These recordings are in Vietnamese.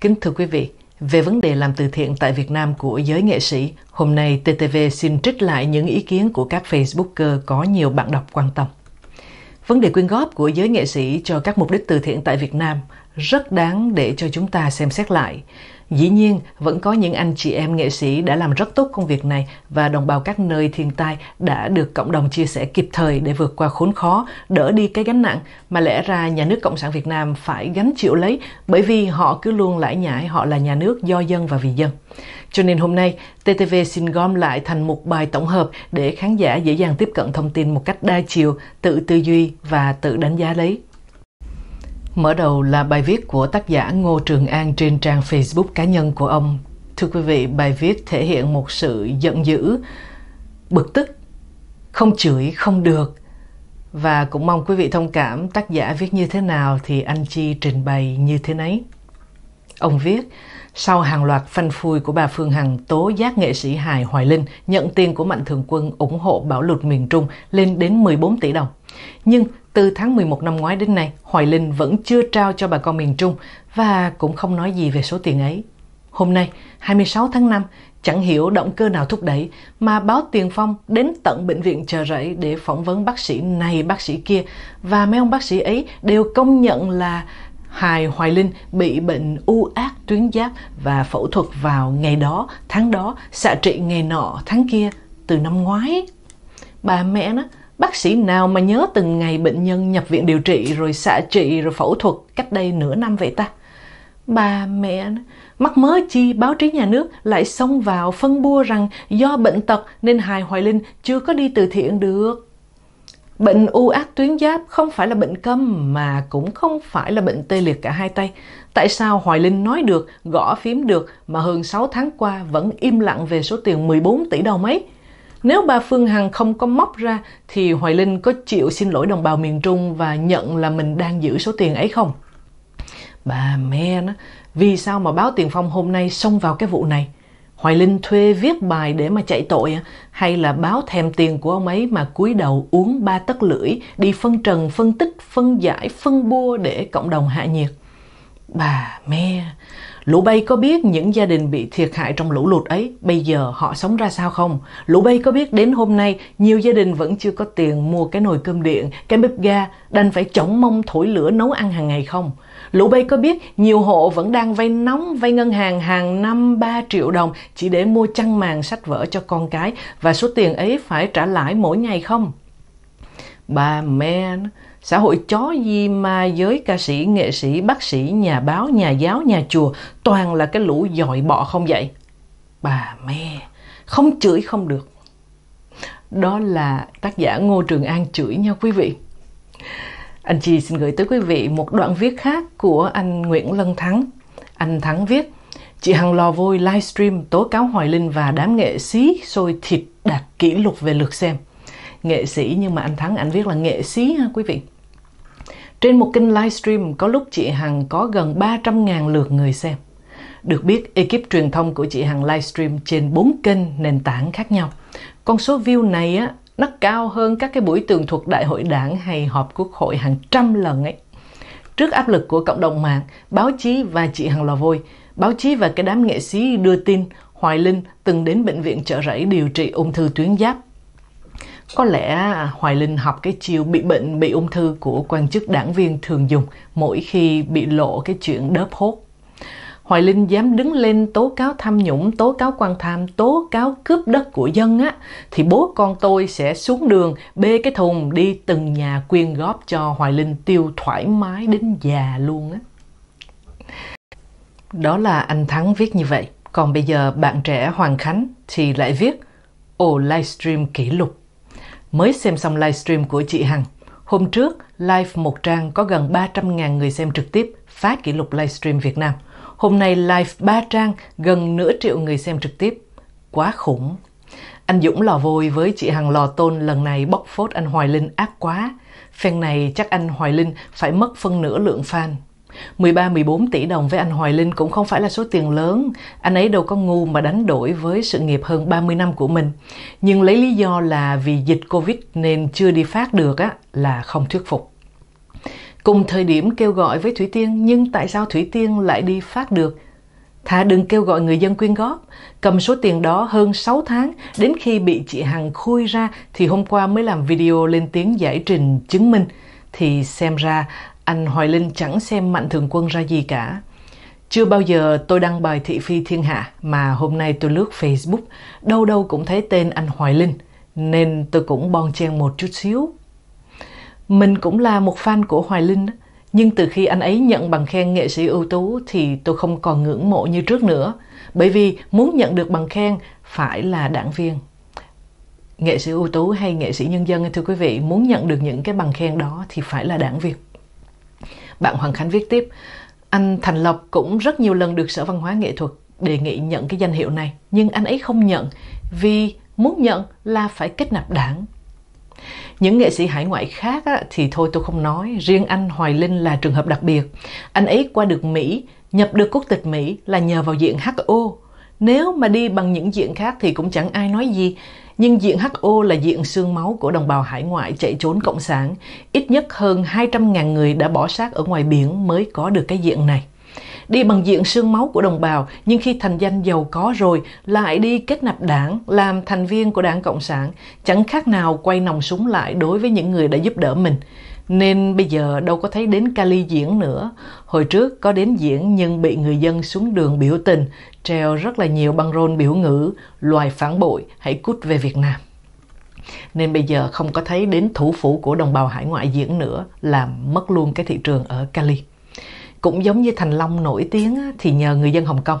Kính thưa quý vị, về vấn đề làm từ thiện tại Việt Nam của giới nghệ sĩ, hôm nay TTV xin trích lại những ý kiến của các Facebooker có nhiều bạn đọc quan tâm. Vấn đề quyên góp của giới nghệ sĩ cho các mục đích từ thiện tại Việt Nam rất đáng để cho chúng ta xem xét lại. Dĩ nhiên, vẫn có những anh chị em nghệ sĩ đã làm rất tốt công việc này và đồng bào các nơi thiên tai đã được cộng đồng chia sẻ kịp thời để vượt qua khốn khó, đỡ đi cái gánh nặng mà lẽ ra nhà nước Cộng sản Việt Nam phải gánh chịu lấy bởi vì họ cứ luôn lãi nhãi họ là nhà nước do dân và vì dân. Cho nên hôm nay, TTV xin gom lại thành một bài tổng hợp để khán giả dễ dàng tiếp cận thông tin một cách đa chiều, tự tư duy và tự đánh giá lấy Mở đầu là bài viết của tác giả Ngô Trường An trên trang Facebook cá nhân của ông. Thưa quý vị, bài viết thể hiện một sự giận dữ, bực tức, không chửi không được. Và cũng mong quý vị thông cảm tác giả viết như thế nào thì anh Chi trình bày như thế nấy. Ông viết, sau hàng loạt phanh phui của bà Phương Hằng tố giác nghệ sĩ hài Hoài Linh nhận tiền của Mạnh Thường Quân ủng hộ bảo lụt miền Trung lên đến 14 tỷ đồng. Nhưng từ tháng 11 năm ngoái đến nay, Hoài Linh vẫn chưa trao cho bà con miền Trung và cũng không nói gì về số tiền ấy. Hôm nay, 26 tháng 5, chẳng hiểu động cơ nào thúc đẩy mà báo Tiền Phong đến tận bệnh viện chờ rẫy để phỏng vấn bác sĩ này bác sĩ kia và mấy ông bác sĩ ấy đều công nhận là Hài Hoài Linh bị bệnh u ác tuyến giáp và phẫu thuật vào ngày đó, tháng đó, xạ trị ngày nọ, tháng kia từ năm ngoái. Bà mẹ nó Bác sĩ nào mà nhớ từng ngày bệnh nhân nhập viện điều trị rồi xạ trị rồi phẫu thuật cách đây nửa năm vậy ta? Bà mẹ mắc mớ chi báo chí nhà nước lại xông vào phân bua rằng do bệnh tật nên Hài Hoài Linh chưa có đi từ thiện được. Bệnh u ác tuyến giáp không phải là bệnh câm mà cũng không phải là bệnh tê liệt cả hai tay. Tại sao Hoài Linh nói được, gõ phím được mà hơn 6 tháng qua vẫn im lặng về số tiền 14 tỷ đồng ấy? Nếu bà Phương Hằng không có móc ra thì Hoài Linh có chịu xin lỗi đồng bào miền Trung và nhận là mình đang giữ số tiền ấy không? Bà mẹ nó, vì sao mà báo Tiền Phong hôm nay xông vào cái vụ này? Hoài Linh thuê viết bài để mà chạy tội à? hay là báo thèm tiền của ông ấy mà cúi đầu uống ba tấc lưỡi đi phân trần, phân tích, phân giải, phân bua để cộng đồng hạ nhiệt? Bà mẹ, Lũ Bay có biết những gia đình bị thiệt hại trong lũ lụt ấy bây giờ họ sống ra sao không? Lũ Bay có biết đến hôm nay nhiều gia đình vẫn chưa có tiền mua cái nồi cơm điện, cái bếp ga đành phải chống mông thổi lửa nấu ăn hàng ngày không? Lũ Bay có biết nhiều hộ vẫn đang vay nóng, vay ngân hàng hàng năm 3 triệu đồng chỉ để mua chăn màn sách vở cho con cái và số tiền ấy phải trả lãi mỗi ngày không? Bà mẹ xã hội chó di ma giới ca sĩ nghệ sĩ bác sĩ nhà báo nhà giáo nhà chùa toàn là cái lũ dội bọ không vậy bà me không chửi không được đó là tác giả ngô trường an chửi nha quý vị anh chị xin gửi tới quý vị một đoạn viết khác của anh nguyễn lân thắng anh thắng viết chị hằng lò vôi livestream tố cáo hoài linh và đám nghệ sĩ sôi thịt đạt kỷ lục về lượt xem nghệ sĩ nhưng mà anh thắng anh viết là nghệ sĩ ha quý vị trên một kênh livestream có lúc chị Hằng có gần 300.000 lượt người xem. Được biết, ekip truyền thông của chị Hằng livestream trên 4 kênh nền tảng khác nhau. Con số view này á, nó cao hơn các cái buổi tường thuật đại hội đảng hay họp quốc hội hàng trăm lần ấy. Trước áp lực của cộng đồng mạng, báo chí và chị Hằng Lò Vôi, báo chí và cái đám nghệ sĩ đưa tin Hoài Linh từng đến bệnh viện chợ rẫy điều trị ung thư tuyến giáp có lẽ à, hoài linh học cái chiêu bị bệnh bị ung thư của quan chức đảng viên thường dùng mỗi khi bị lộ cái chuyện đớp hốt hoài linh dám đứng lên tố cáo tham nhũng tố cáo quan tham tố cáo cướp đất của dân á thì bố con tôi sẽ xuống đường bê cái thùng đi từng nhà quyên góp cho hoài linh tiêu thoải mái đến già luôn á đó là anh thắng viết như vậy còn bây giờ bạn trẻ hoàng khánh thì lại viết ồ livestream kỷ lục mới xem xong livestream của chị Hằng. Hôm trước, live một trang có gần 300.000 người xem trực tiếp, phá kỷ lục livestream Việt Nam. Hôm nay live 3 trang, gần nửa triệu người xem trực tiếp. Quá khủng. Anh Dũng lò vôi với chị Hằng lò tôn lần này bóc phốt anh Hoài Linh ác quá. Phen này chắc anh Hoài Linh phải mất phân nửa lượng fan. 13-14 tỷ đồng với anh Hoài Linh cũng không phải là số tiền lớn, anh ấy đâu có ngu mà đánh đổi với sự nghiệp hơn 30 năm của mình. Nhưng lấy lý do là vì dịch Covid nên chưa đi phát được á, là không thuyết phục. Cùng thời điểm kêu gọi với Thủy Tiên, nhưng tại sao Thủy Tiên lại đi phát được? Thà đừng kêu gọi người dân quyên góp, cầm số tiền đó hơn 6 tháng, đến khi bị chị Hằng khui ra thì hôm qua mới làm video lên tiếng giải trình chứng minh thì xem ra anh Hoài Linh chẳng xem Mạnh Thường Quân ra gì cả. Chưa bao giờ tôi đăng bài thị phi thiên hạ mà hôm nay tôi lướt Facebook, đâu đâu cũng thấy tên anh Hoài Linh, nên tôi cũng bon chen một chút xíu. Mình cũng là một fan của Hoài Linh, nhưng từ khi anh ấy nhận bằng khen nghệ sĩ ưu tú thì tôi không còn ngưỡng mộ như trước nữa, bởi vì muốn nhận được bằng khen phải là đảng viên. Nghệ sĩ ưu tú hay nghệ sĩ nhân dân thưa quý vị, muốn nhận được những cái bằng khen đó thì phải là đảng viên. Bạn Hoàng Khánh viết tiếp, anh Thành Lộc cũng rất nhiều lần được Sở Văn hóa Nghệ thuật đề nghị nhận cái danh hiệu này, nhưng anh ấy không nhận vì muốn nhận là phải kết nạp đảng. Những nghệ sĩ hải ngoại khác thì thôi tôi không nói, riêng anh Hoài Linh là trường hợp đặc biệt. Anh ấy qua được Mỹ, nhập được quốc tịch Mỹ là nhờ vào diện HO. Nếu mà đi bằng những diện khác thì cũng chẳng ai nói gì, nhưng diện HO là diện xương máu của đồng bào hải ngoại chạy trốn Cộng sản. Ít nhất hơn 200.000 người đã bỏ xác ở ngoài biển mới có được cái diện này. Đi bằng diện xương máu của đồng bào, nhưng khi thành danh giàu có rồi, lại đi kết nạp đảng, làm thành viên của đảng Cộng sản, chẳng khác nào quay nòng súng lại đối với những người đã giúp đỡ mình nên bây giờ đâu có thấy đến Cali diễn nữa. Hồi trước có đến diễn nhưng bị người dân xuống đường biểu tình, treo rất là nhiều băng rôn biểu ngữ, loài phản bội, hãy cút về Việt Nam. Nên bây giờ không có thấy đến thủ phủ của đồng bào hải ngoại diễn nữa, làm mất luôn cái thị trường ở Cali. Cũng giống như Thành Long nổi tiếng thì nhờ người dân Hồng Kông.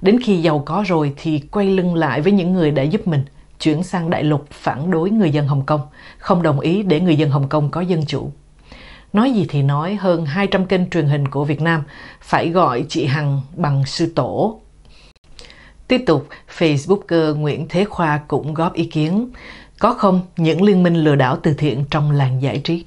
Đến khi giàu có rồi thì quay lưng lại với những người đã giúp mình chuyển sang đại lục phản đối người dân Hồng Kông, không đồng ý để người dân Hồng Kông có dân chủ. Nói gì thì nói, hơn 200 kênh truyền hình của Việt Nam phải gọi chị Hằng bằng sư tổ. Tiếp tục, Facebooker Nguyễn Thế Khoa cũng góp ý kiến. Có không những liên minh lừa đảo từ thiện trong làng giải trí?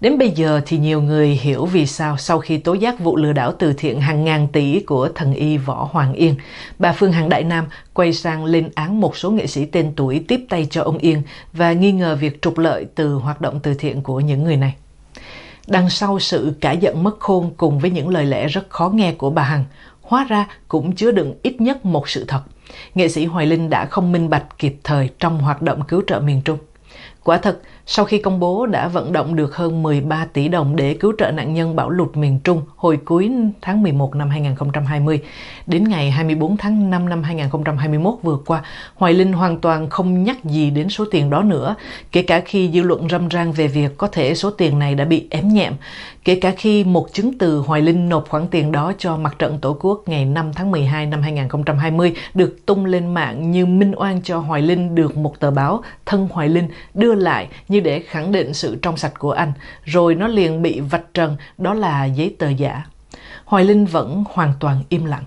Đến bây giờ thì nhiều người hiểu vì sao sau khi tố giác vụ lừa đảo từ thiện hàng ngàn tỷ của thần y Võ Hoàng Yên, bà Phương Hằng Đại Nam quay sang lên án một số nghệ sĩ tên tuổi tiếp tay cho ông Yên và nghi ngờ việc trục lợi từ hoạt động từ thiện của những người này. Đằng sau sự cả giận mất khôn cùng với những lời lẽ rất khó nghe của bà Hằng, hóa ra cũng chứa đựng ít nhất một sự thật. Nghệ sĩ Hoài Linh đã không minh bạch kịp thời trong hoạt động cứu trợ miền Trung. Quả thật, sau khi công bố đã vận động được hơn 13 tỷ đồng để cứu trợ nạn nhân bão lụt miền Trung hồi cuối tháng 11 năm 2020. Đến ngày 24 tháng 5 năm 2021 vừa qua, Hoài Linh hoàn toàn không nhắc gì đến số tiền đó nữa, kể cả khi dư luận râm rang về việc có thể số tiền này đã bị ém nhẹm, kể cả khi một chứng từ Hoài Linh nộp khoản tiền đó cho mặt trận Tổ quốc ngày 5 tháng 12 năm 2020 được tung lên mạng như minh oan cho Hoài Linh được một tờ báo Thân Hoài Linh đưa lại như để khẳng định sự trong sạch của anh, rồi nó liền bị vạch trần đó là giấy tờ giả. Hoài Linh vẫn hoàn toàn im lặng.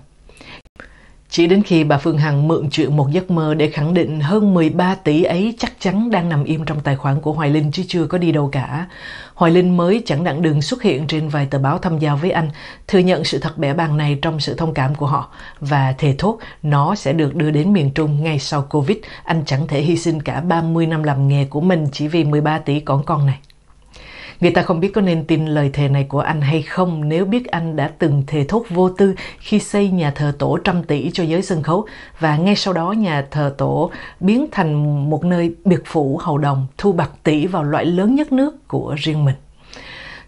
Chỉ đến khi bà Phương Hằng mượn chuyện một giấc mơ để khẳng định hơn 13 tỷ ấy chắc chắn đang nằm im trong tài khoản của Hoài Linh chứ chưa có đi đâu cả. Hoài Linh mới chẳng đặng đường xuất hiện trên vài tờ báo thăm giao với anh, thừa nhận sự thật bẻ bàng này trong sự thông cảm của họ và thề thốt nó sẽ được đưa đến miền Trung ngay sau Covid. Anh chẳng thể hy sinh cả 30 năm làm nghề của mình chỉ vì 13 tỷ còn con này. Người ta không biết có nên tin lời thề này của anh hay không nếu biết anh đã từng thề thốt vô tư khi xây nhà thờ tổ trăm tỷ cho giới sân khấu và ngay sau đó nhà thờ tổ biến thành một nơi biệt phủ hầu đồng thu bạc tỷ vào loại lớn nhất nước của riêng mình.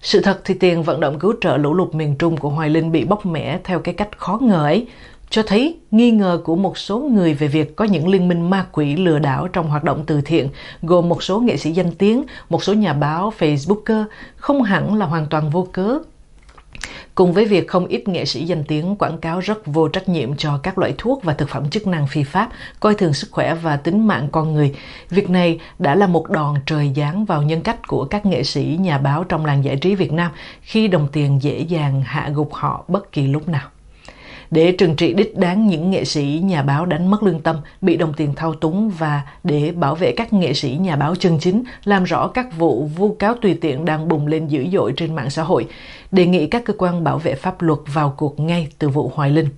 Sự thật thì tiền vận động cứu trợ lũ lụt miền Trung của Hoài Linh bị bóc mẻ theo cái cách khó ngờ ấy cho thấy nghi ngờ của một số người về việc có những liên minh ma quỷ lừa đảo trong hoạt động từ thiện, gồm một số nghệ sĩ danh tiếng, một số nhà báo, Facebooker, không hẳn là hoàn toàn vô cớ. Cùng với việc không ít nghệ sĩ danh tiếng quảng cáo rất vô trách nhiệm cho các loại thuốc và thực phẩm chức năng phi pháp, coi thường sức khỏe và tính mạng con người, việc này đã là một đòn trời giáng vào nhân cách của các nghệ sĩ, nhà báo trong làng giải trí Việt Nam khi đồng tiền dễ dàng hạ gục họ bất kỳ lúc nào để trừng trị đích đáng những nghệ sĩ nhà báo đánh mất lương tâm, bị đồng tiền thao túng và để bảo vệ các nghệ sĩ nhà báo chân chính, làm rõ các vụ vu cáo tùy tiện đang bùng lên dữ dội trên mạng xã hội, đề nghị các cơ quan bảo vệ pháp luật vào cuộc ngay từ vụ Hoài Linh.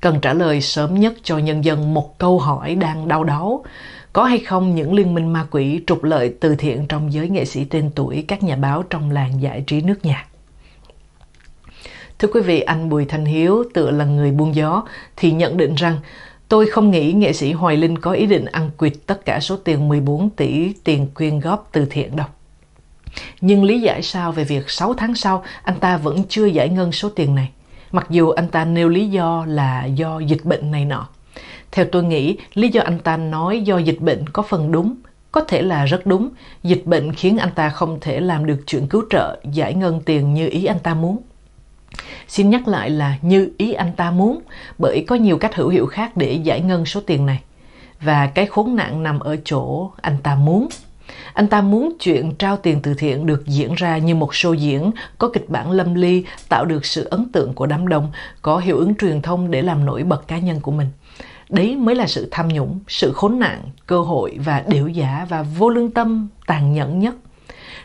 Cần trả lời sớm nhất cho nhân dân một câu hỏi đang đau đáu có hay không những liên minh ma quỷ trục lợi từ thiện trong giới nghệ sĩ tên tuổi các nhà báo trong làng giải trí nước nhà Thưa quý vị, anh Bùi Thanh Hiếu tựa là người buông gió thì nhận định rằng Tôi không nghĩ nghệ sĩ Hoài Linh có ý định ăn quỵt tất cả số tiền 14 tỷ tiền quyên góp từ thiện đâu. Nhưng lý giải sao về việc 6 tháng sau anh ta vẫn chưa giải ngân số tiền này, mặc dù anh ta nêu lý do là do dịch bệnh này nọ. Theo tôi nghĩ, lý do anh ta nói do dịch bệnh có phần đúng, có thể là rất đúng, dịch bệnh khiến anh ta không thể làm được chuyện cứu trợ, giải ngân tiền như ý anh ta muốn. Xin nhắc lại là như ý anh ta muốn, bởi có nhiều cách hữu hiệu khác để giải ngân số tiền này. Và cái khốn nạn nằm ở chỗ anh ta muốn. Anh ta muốn chuyện trao tiền từ thiện được diễn ra như một show diễn, có kịch bản lâm ly, tạo được sự ấn tượng của đám đông, có hiệu ứng truyền thông để làm nổi bật cá nhân của mình. Đấy mới là sự tham nhũng, sự khốn nạn, cơ hội và điểu giả và vô lương tâm tàn nhẫn nhất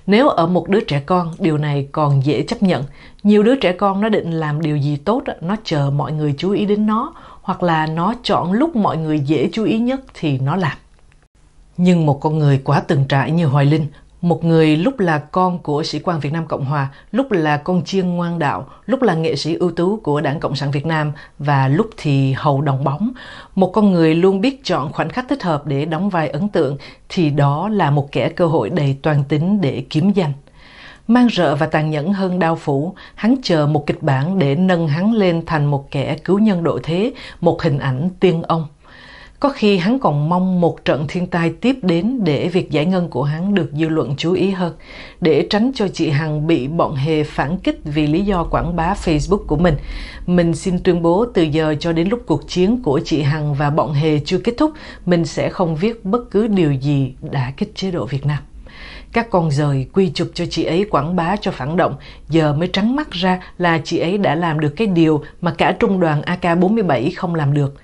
nếu ở một đứa trẻ con, điều này còn dễ chấp nhận. Nhiều đứa trẻ con nó định làm điều gì tốt, nó chờ mọi người chú ý đến nó, hoặc là nó chọn lúc mọi người dễ chú ý nhất thì nó làm. Nhưng một con người quá từng trải như Hoài Linh một người lúc là con của sĩ quan Việt Nam Cộng Hòa, lúc là con chiên ngoan đạo, lúc là nghệ sĩ ưu tú của Đảng Cộng sản Việt Nam và lúc thì hầu đồng bóng. Một con người luôn biết chọn khoảnh khắc thích hợp để đóng vai ấn tượng thì đó là một kẻ cơ hội đầy toàn tính để kiếm danh. Mang rợ và tàn nhẫn hơn đao phủ, hắn chờ một kịch bản để nâng hắn lên thành một kẻ cứu nhân độ thế, một hình ảnh tiên ông. Có khi hắn còn mong một trận thiên tai tiếp đến để việc giải ngân của hắn được dư luận chú ý hơn, để tránh cho chị Hằng bị bọn hề phản kích vì lý do quảng bá Facebook của mình. Mình xin tuyên bố từ giờ cho đến lúc cuộc chiến của chị Hằng và bọn hề chưa kết thúc, mình sẽ không viết bất cứ điều gì đã kích chế độ Việt Nam các con rời quy chụp cho chị ấy quảng bá cho phản động, giờ mới trắng mắt ra là chị ấy đã làm được cái điều mà cả trung đoàn AK-47 không làm được.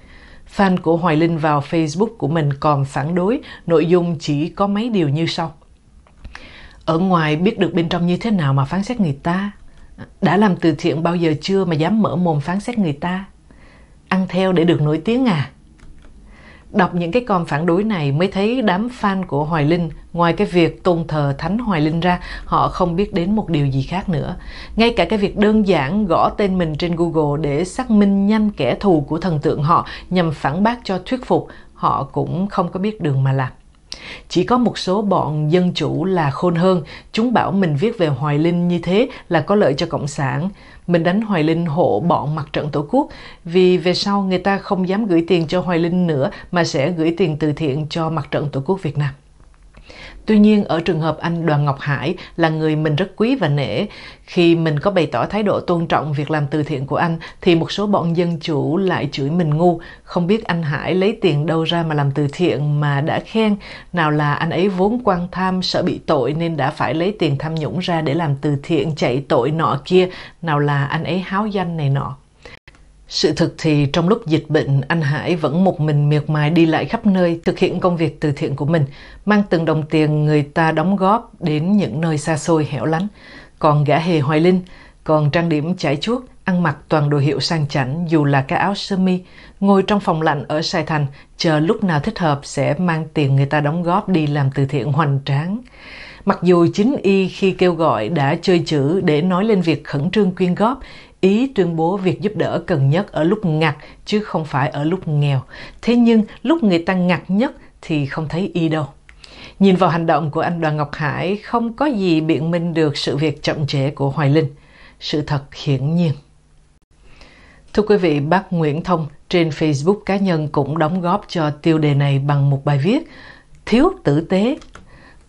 Fan của Hoài Linh vào Facebook của mình còn phản đối, nội dung chỉ có mấy điều như sau. Ở ngoài biết được bên trong như thế nào mà phán xét người ta? Đã làm từ thiện bao giờ chưa mà dám mở mồm phán xét người ta? Ăn theo để được nổi tiếng à? Đọc những cái con phản đối này mới thấy đám fan của Hoài Linh, ngoài cái việc tôn thờ Thánh Hoài Linh ra, họ không biết đến một điều gì khác nữa. Ngay cả cái việc đơn giản gõ tên mình trên Google để xác minh nhanh kẻ thù của thần tượng họ nhằm phản bác cho thuyết phục, họ cũng không có biết đường mà làm. Chỉ có một số bọn dân chủ là khôn hơn, chúng bảo mình viết về Hoài Linh như thế là có lợi cho Cộng sản. Mình đánh Hoài Linh hộ bọn mặt trận Tổ quốc, vì về sau người ta không dám gửi tiền cho Hoài Linh nữa mà sẽ gửi tiền từ thiện cho mặt trận Tổ quốc Việt Nam. Tuy nhiên ở trường hợp anh Đoàn Ngọc Hải là người mình rất quý và nể, khi mình có bày tỏ thái độ tôn trọng việc làm từ thiện của anh thì một số bọn dân chủ lại chửi mình ngu, không biết anh Hải lấy tiền đâu ra mà làm từ thiện mà đã khen, nào là anh ấy vốn quan tham sợ bị tội nên đã phải lấy tiền tham nhũng ra để làm từ thiện chạy tội nọ kia, nào là anh ấy háo danh này nọ. Sự thực thì trong lúc dịch bệnh, anh Hải vẫn một mình miệt mài đi lại khắp nơi thực hiện công việc từ thiện của mình, mang từng đồng tiền người ta đóng góp đến những nơi xa xôi hẻo lánh. Còn gã hề Hoài Linh, còn trang điểm chải chuốt, ăn mặc toàn đồ hiệu sang chảnh dù là cái áo sơ mi, ngồi trong phòng lạnh ở Sài Thành, chờ lúc nào thích hợp sẽ mang tiền người ta đóng góp đi làm từ thiện hoành tráng. Mặc dù chính y khi kêu gọi đã chơi chữ để nói lên việc khẩn trương quyên góp, Ý tuyên bố việc giúp đỡ cần nhất ở lúc ngặt chứ không phải ở lúc nghèo. Thế nhưng lúc người ta ngặt nhất thì không thấy y đâu. Nhìn vào hành động của anh Đoàn Ngọc Hải không có gì biện minh được sự việc chậm trễ của Hoài Linh. Sự thật hiển nhiên. Thưa quý vị, bác Nguyễn Thông trên Facebook cá nhân cũng đóng góp cho tiêu đề này bằng một bài viết Thiếu tử tế.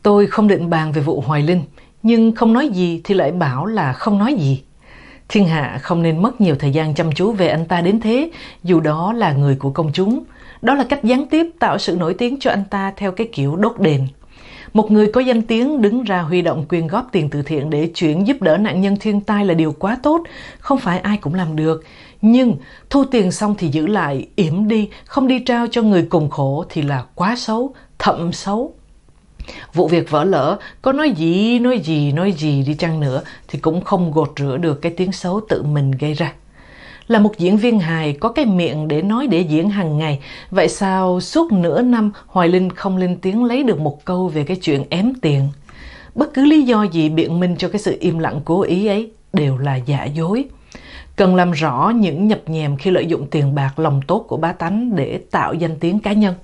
Tôi không định bàn về vụ Hoài Linh, nhưng không nói gì thì lại bảo là không nói gì. Thiên hạ không nên mất nhiều thời gian chăm chú về anh ta đến thế, dù đó là người của công chúng. Đó là cách gián tiếp tạo sự nổi tiếng cho anh ta theo cái kiểu đốt đền. Một người có danh tiếng đứng ra huy động quyên góp tiền từ thiện để chuyển giúp đỡ nạn nhân thiên tai là điều quá tốt, không phải ai cũng làm được. Nhưng thu tiền xong thì giữ lại, yểm đi, không đi trao cho người cùng khổ thì là quá xấu, thậm xấu. Vụ việc vỡ lỡ, có nói gì, nói gì, nói gì đi chăng nữa thì cũng không gột rửa được cái tiếng xấu tự mình gây ra. Là một diễn viên hài có cái miệng để nói để diễn hàng ngày, vậy sao suốt nửa năm Hoài Linh không lên tiếng lấy được một câu về cái chuyện ém tiền? Bất cứ lý do gì biện minh cho cái sự im lặng cố ý ấy đều là giả dối cần làm rõ những nhập nhèm khi lợi dụng tiền bạc lòng tốt của bá tánh để tạo danh tiếng cá nhân.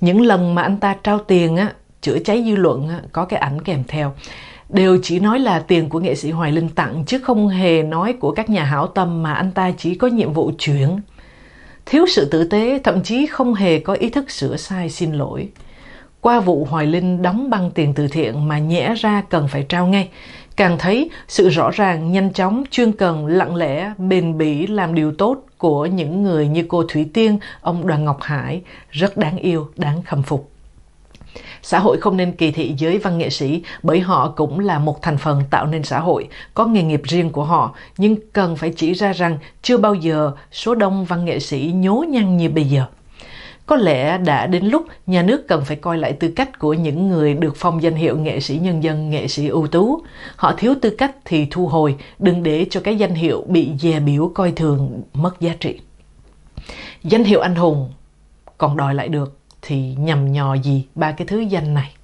Những lần mà anh ta trao tiền á, chữa cháy dư luận có cái ảnh kèm theo đều chỉ nói là tiền của nghệ sĩ Hoài Linh tặng chứ không hề nói của các nhà hảo tâm mà anh ta chỉ có nhiệm vụ chuyển. Thiếu sự tử tế, thậm chí không hề có ý thức sửa sai xin lỗi. Qua vụ Hoài Linh đóng băng tiền từ thiện mà nhẽ ra cần phải trao ngay, càng thấy sự rõ ràng, nhanh chóng, chuyên cần, lặng lẽ, bền bỉ làm điều tốt của những người như cô Thủy Tiên, ông Đoàn Ngọc Hải rất đáng yêu, đáng khâm phục. Xã hội không nên kỳ thị giới văn nghệ sĩ bởi họ cũng là một thành phần tạo nên xã hội, có nghề nghiệp riêng của họ, nhưng cần phải chỉ ra rằng chưa bao giờ số đông văn nghệ sĩ nhố nhăng như bây giờ. Có lẽ đã đến lúc nhà nước cần phải coi lại tư cách của những người được phong danh hiệu nghệ sĩ nhân dân, nghệ sĩ ưu tú. Họ thiếu tư cách thì thu hồi, đừng để cho cái danh hiệu bị dè biểu coi thường mất giá trị. Danh hiệu anh hùng còn đòi lại được thì nhầm nhò gì ba cái thứ danh này